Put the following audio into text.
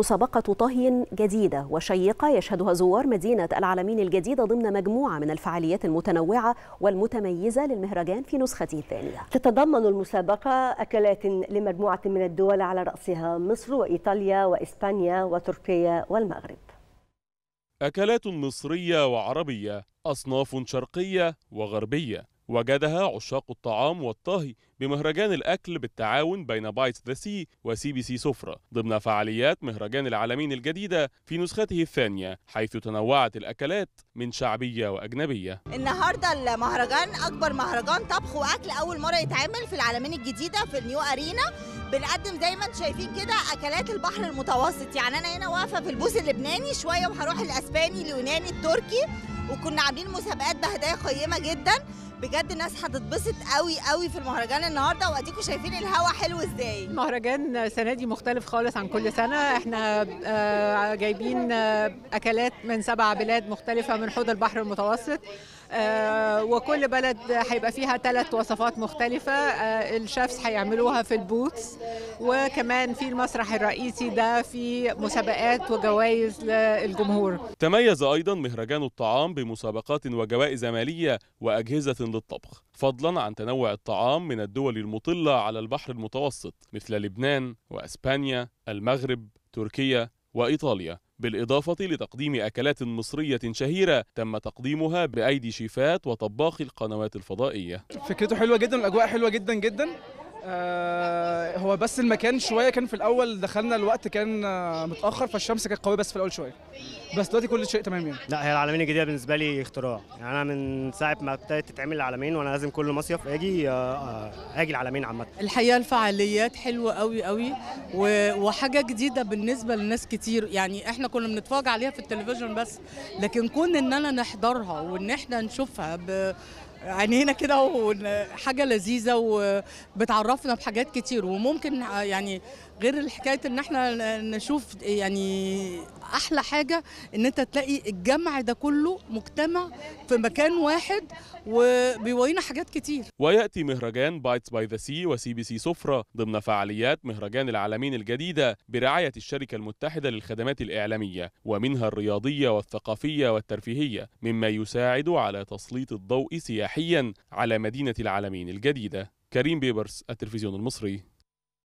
مسابقة طهي جديدة وشيقة يشهدها زوار مدينة العالمين الجديدة ضمن مجموعة من الفعاليات المتنوعة والمتميزة للمهرجان في نسخته الثانية تتضمن المسابقة أكلات لمجموعة من الدول على رأسها مصر وإيطاليا وإسبانيا وتركيا والمغرب أكلات مصرية وعربية أصناف شرقية وغربية وجدها عشاق الطعام والطهي بمهرجان الأكل بالتعاون بين بايتس ذا سي وسي بي سي سفرة ضمن فعاليات مهرجان العالمين الجديدة في نسخته الثانية حيث تنوعت الأكلات من شعبية وأجنبية النهاردة المهرجان أكبر مهرجان طبخ وأكل أول مرة يتعمل في العالمين الجديدة في النيو أرينا بنقدم زي ما انتم شايفين كده اكلات البحر المتوسط يعني انا هنا واقفه في البوس اللبناني شويه وهروح الاسباني اليوناني التركي وكنا عاملين مسابقات بهدايا قيمه جدا بجد الناس هتتبسط قوي قوي في المهرجان النهارده واديكم شايفين الهوا حلو ازاي المهرجان السنه دي مختلف خالص عن كل سنه احنا آه، جايبين آه، اكلات من سبع بلاد مختلفه من حوض البحر المتوسط آه، وكل بلد هيبقى فيها ثلاث وصفات مختلفه الشيفس هيعملوها في البوتس وكمان في المسرح الرئيسي ده في مسابقات وجوائز للجمهور تميز أيضا مهرجان الطعام بمسابقات وجوائز مالية وأجهزة للطبخ فضلا عن تنوع الطعام من الدول المطلة على البحر المتوسط مثل لبنان وأسبانيا المغرب تركيا وإيطاليا بالإضافة لتقديم أكلات مصرية شهيرة تم تقديمها بأيدي شيفات وطباخي القنوات الفضائية فكرته حلوة جدا الأجواء حلوة جدا جدا آه، هو بس المكان شويه كان في الاول دخلنا الوقت كان آه، متاخر فالشمس كانت قويه بس في الاول شويه بس دلوقتي كل شيء تمام يعني لا هي العالمين الجديده بالنسبه لي اختراع يعني انا من ساعه ما ابتدت تتعمل العالمين وانا لازم كل مصيف اجي آه، آه، اجي العالمين عامه الحقيقه الفعاليات حلوه قوي قوي وحاجه جديده بالنسبه لناس كتير يعني احنا كنا بنتفرج عليها في التلفزيون بس لكن كون ان انا نحضرها وان احنا نشوفها ب عينينا كده وحاجه لذيذه وبتعرفنا بحاجات كتير وممكن يعني غير الحكايه ان احنا نشوف يعني احلى حاجه ان انت تلاقي الجمع ده كله مجتمع في مكان واحد وبيورينا حاجات كتير وياتي مهرجان بايتس باي ذا سي وسي بي سي سفره ضمن فعاليات مهرجان العالمين الجديده برعايه الشركه المتحده للخدمات الاعلاميه ومنها الرياضيه والثقافيه والترفيهيه مما يساعد على تسليط الضوء سياحيا سياحيا على مدينة العالمين الجديدة كريم بيبرس التلفزيون المصري